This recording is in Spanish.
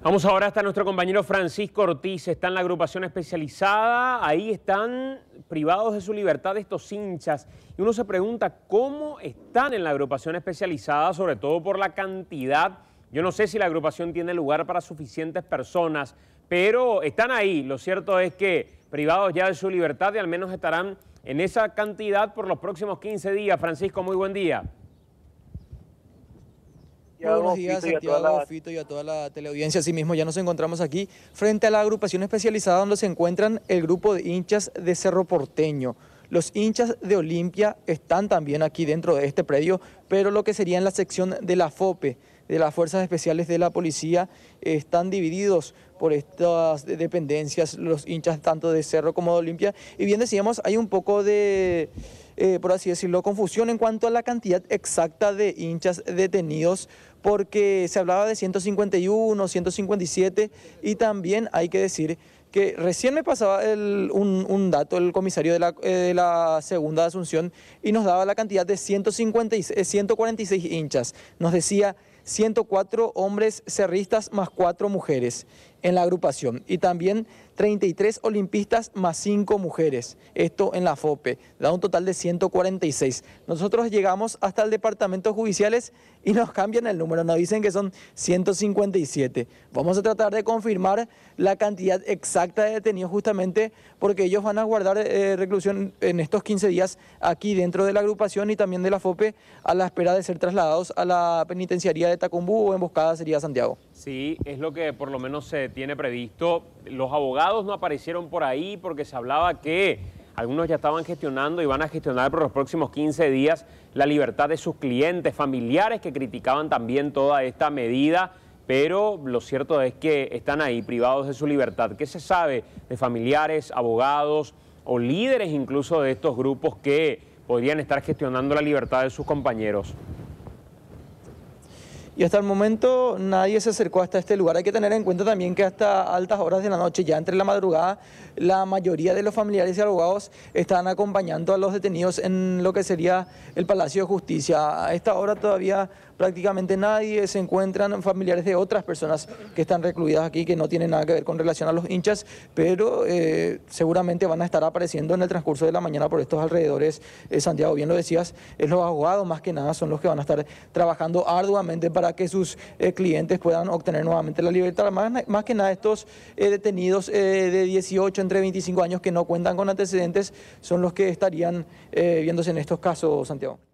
Vamos ahora hasta nuestro compañero Francisco Ortiz, está en la agrupación especializada, ahí están privados de su libertad estos hinchas y uno se pregunta cómo están en la agrupación especializada, sobre todo por la cantidad, yo no sé si la agrupación tiene lugar para suficientes personas, pero están ahí, lo cierto es que privados ya de su libertad y al menos estarán en esa cantidad por los próximos 15 días. Francisco, muy buen día. Buenos días, y a toda la teleaudiencia. Asimismo, ya nos encontramos aquí frente a la agrupación especializada donde se encuentran el grupo de hinchas de Cerro Porteño. Los hinchas de Olimpia están también aquí dentro de este predio, pero lo que sería en la sección de la FOPE de las fuerzas especiales de la policía están divididos por estas dependencias, los hinchas tanto de Cerro como de Olimpia. Y bien decíamos, hay un poco de, eh, por así decirlo, confusión en cuanto a la cantidad exacta de hinchas detenidos, porque se hablaba de 151, 157 y también hay que decir que recién me pasaba un, dato el comisario de la, eh, de la, segunda Asunción y nos daba la cantidad de 146 eh, hinchas. Nos decía 104 hombres cerristas más 4 mujeres en la agrupación. Y también 33 olimpistas más 5 mujeres, esto en la FOPE, da un total de 146. Nosotros llegamos hasta el departamento judiciales y nos cambian el número, nos dicen que son 157. Vamos a tratar de confirmar la cantidad exacta de detenidos justamente porque ellos van a guardar eh, reclusión en estos 15 días aquí dentro de la agrupación y también de la FOPE a la espera de ser trasladados a la penitenciaría de Tacumbú o Emboscada sería Santiago. Sí, es lo que por lo menos se tiene previsto. Los abogados no aparecieron por ahí porque se hablaba que algunos ya estaban gestionando y van a gestionar por los próximos 15 días la libertad de sus clientes, familiares que criticaban también toda esta medida, pero lo cierto es que están ahí privados de su libertad. ¿Qué se sabe de familiares, abogados o líderes incluso de estos grupos que podrían estar gestionando la libertad de sus compañeros? y hasta el momento nadie se acercó hasta este lugar. Hay que tener en cuenta también que hasta altas horas de la noche, ya entre la madrugada, la mayoría de los familiares y abogados están acompañando a los detenidos en lo que sería el Palacio de Justicia. A esta hora todavía prácticamente nadie se encuentran familiares de otras personas que están recluidas aquí, que no tienen nada que ver con relación a los hinchas, pero eh, seguramente van a estar apareciendo en el transcurso de la mañana por estos alrededores. Eh, Santiago, bien lo decías, es los abogados más que nada son los que van a estar trabajando arduamente para que sus eh, clientes puedan obtener nuevamente la libertad. Más, que nada estos eh, detenidos eh, de 18 entre 25 años que no cuentan con antecedentes son los que estarían viéndose en estos casos, Santiago.